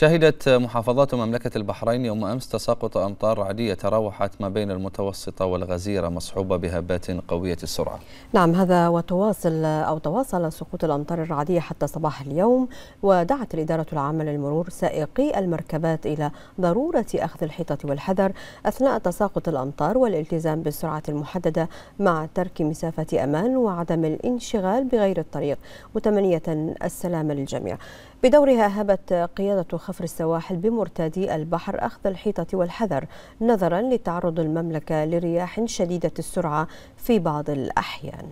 شهدت محافظات مملكة البحرين يوم أمس تساقط أمطار رعدية تراوحت ما بين المتوسطة والغزيرة مصحوبة بهبات قوية السرعة نعم هذا وتواصل أو تواصل سقوط الأمطار الرعدية حتى صباح اليوم ودعت الإدارة العامة للمرور سائقي المركبات إلى ضرورة أخذ الحيطة والحذر أثناء تساقط الأمطار والالتزام بالسرعة المحددة مع ترك مسافة أمان وعدم الانشغال بغير الطريق متمنية السلام للجميع بدورها هبت قيادة خفر السواحل بمرتادي البحر أخذ الحيطة والحذر نظرا لتعرض المملكة لرياح شديدة السرعة في بعض الأحيان